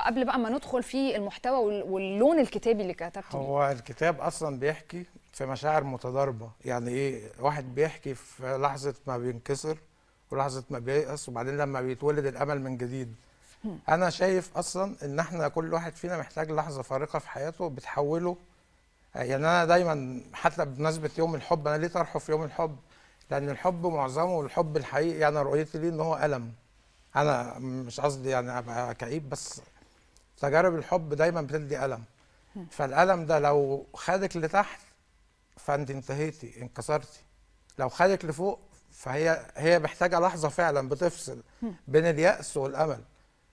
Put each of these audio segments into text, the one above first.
قبل بقى ما ندخل في المحتوى واللون الكتابي اللي كتبته هو الكتاب اصلا بيحكي في مشاعر متضاربه يعني ايه واحد بيحكي في لحظه ما بينكسر ولحظه ما بييأس وبعدين لما بيتولد الامل من جديد انا شايف اصلا ان احنا كل واحد فينا محتاج لحظه فارقه في حياته بتحوله يعني انا دايما حتى بمناسبه يوم الحب انا ليه طرحه في يوم الحب لان الحب معظمه الحب الحقيقي يعني رؤيتي ليه ان هو الم انا مش قصدي يعني ابقى كئيب بس تجارب الحب دايما بتدي الم فالالم ده لو خدك لتحت فانت انتهيتي انكسرتي لو خدك لفوق فهي هي محتاجه لحظه فعلا بتفصل بين الياس والامل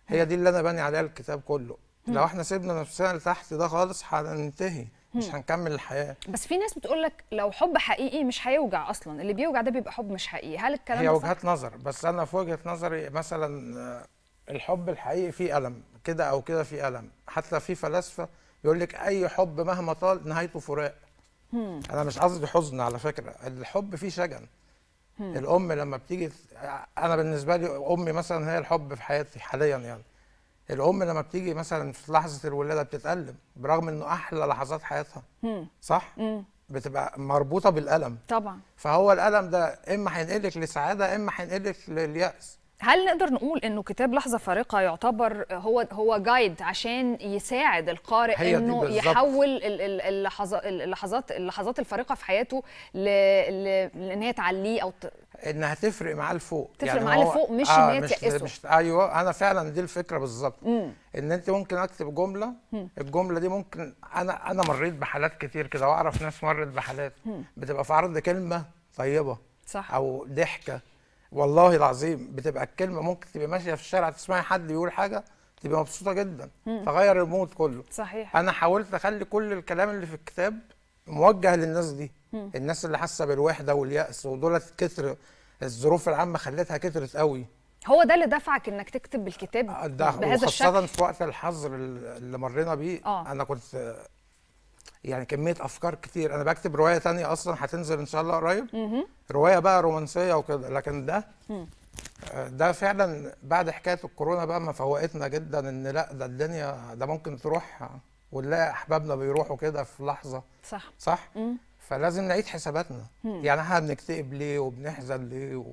هي دي اللي انا باني عليها الكتاب كله لو احنا سيبنا نفسنا لتحت ده خالص هننتهي مش هنكمل الحياه بس في ناس بتقول لك لو حب حقيقي مش هيوجع اصلا اللي بيوجع ده بيبقى حب مش حقيقي هل الكلام هي وجهات نظر بس انا في وجهه نظري مثلا الحب الحقيقي فيه ألم كده أو كده فيه ألم حتى في فلاسفة يقول لك أي حب مهما طال نهايته فراق أنا مش قصدي حزن على فكرة الحب فيه شجن الأم لما بتيجي أنا بالنسبة لي أمي مثلا هي الحب في حياتي حاليا يعني الأم لما بتيجي مثلا في لحظة الولادة بتتألم برغم إنه أحلى لحظات حياتها صح؟ بتبقى مربوطه بالالم طبعا فهو الالم ده اما هينقلك لسعاده اما هينقلك للياس هل نقدر نقول انه كتاب لحظه فارقه يعتبر هو هو جايد عشان يساعد القارئ انه يحول اللحظات اللحظات اللحظات الفارقه في حياته ل... ل... لان هي تعليه او ت... انها تفرق معاه لفوق تفرق يعني معاه لفوق مش آه ان هي مش مش... ايوه انا فعلا دي الفكره بالظبط ان انت ممكن اكتب جمله مم. الجمله دي ممكن انا انا مريت بحالات كتير كده واعرف ناس مرت بحالات مم. بتبقى في عرض كلمه طيبه صح او ضحكه والله العظيم بتبقى الكلمه ممكن تبقى ماشيه في الشارع تسمعي حد بيقول حاجه تبقى مبسوطه جدا تغير المود كله صحيح انا حاولت اخلي كل الكلام اللي في الكتاب موجه للناس دي مم. الناس اللي حاسه بالوحده واليأس ودولت كتر الظروف العامه خلتها كترت قوي هو ده اللي دفعك انك تكتب الكتاب بهذا الشكل خاصه في وقت الحظر اللي مرينا بيه آه. انا كنت يعني كميه افكار كتير انا بكتب روايه تانية اصلا هتنزل ان شاء الله قريب روايه بقى رومانسيه وكده لكن ده آه، ده فعلا بعد حكايه الكورونا بقى ما فوقتنا جدا ان لا ده الدنيا ده ممكن تروح ونلاقي احبابنا بيروحوا كده في لحظه صح صح فلازم نعيد حساباتنا يعني احنا بنكتئب ليه وبنحزن ليه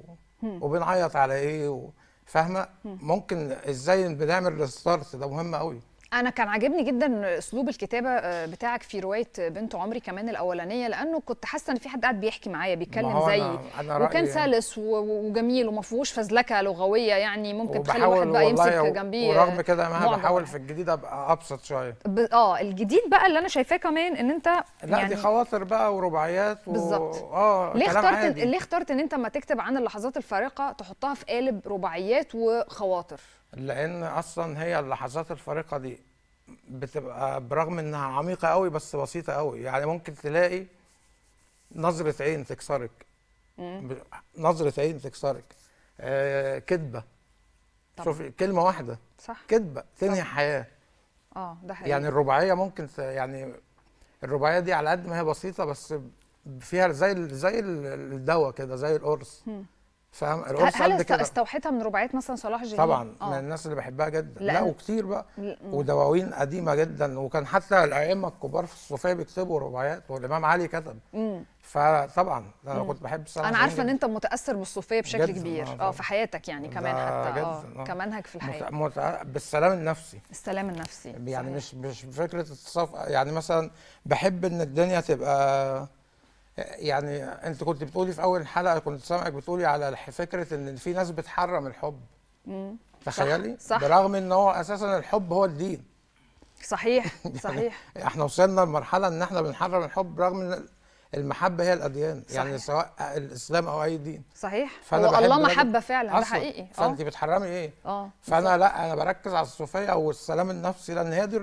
وبنعيط على ايه فاهمه ممكن ازاي بنعمل ريستارت ده مهم قوي انا كان عاجبني جدا اسلوب الكتابه آه، بتاعك في روايه بنت عمري كمان الاولانيه لانه كنت حاسه ان في حد قاعد بيحكي معايا بيتكلم زيي وكان يعني. سلس وجميل وما فيهوش فزلكه لغويه يعني ممكن تخلي واحد بقى يمسك جنبي ورغم كده انا بحاول في الجديد ابقى ابسط شويه اه الجديد بقى اللي انا شايفاه كمان ان انت لا يعني دي خواطر بقى ورباعيات و... بالظبط اه ليه اخترت ليه اخترت ان انت لما تكتب عن اللحظات الفارقه تحطها في قالب رباعيات وخواطر لان اصلا هي اللحظات الفارقه دي بتبقى برغم انها عميقه قوي بس بسيطه قوي يعني ممكن تلاقي نظره عين تكسرك نظره عين تكسرك آه كدبه شوفي كلمه واحده صح كذبه تنهي حياه اه ده حقيقي يعني الرباعيه ممكن يعني الرباعيه دي على قد ما هي بسيطه بس فيها زي زي الدواء كده زي القرص فاهم القرص هل كده استوحيتها من رباعيات مثلا صلاح جهين طبعا أوه. من الناس اللي بحبها جدا لا, لا وكتير بقى ودواوين قديمه جدا وكان حتى الائمه الكبار في الصوفيه بيكتبوا رباعيات والامام علي كتب مم. فطبعا انا كنت بحب صلاح انا عارفه ان انت متاثر بالصوفيه بشكل جداً. كبير اه, آه، في حياتك يعني كمان حتى اه كمنهج آه. في الحياه مت... بالسلام النفسي السلام النفسي يعني صحيح. مش مش فكره الصف يعني مثلا بحب ان الدنيا تبقى يعني انت كنت بتقولي في اول حلقه كنت سامعك بتقولي على فكره ان في ناس بتحرم الحب امم تخيلي صح. صح. برغم ان هو اساسا الحب هو الدين صحيح يعني صحيح يعني احنا وصلنا لمرحله ان احنا بنحرم الحب رغم ان المحبه هي الاديان صحيح. يعني سواء الاسلام او اي دين صحيح فانا والله محبه فعلا ده حقيقي فانت آه. بتحرمي ايه اه فانا لا انا بركز على الصوفيه والسلام النفسي لان هي دي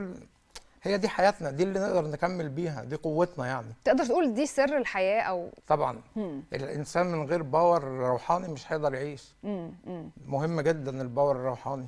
هي دي حياتنا دي اللي نقدر نكمل بيها دي قوتنا يعني تقدر تقول دي سر الحياه او طبعا مم. الانسان من غير باور روحاني مش هيقدر يعيش مم. مم. مهم جدا الباور الروحاني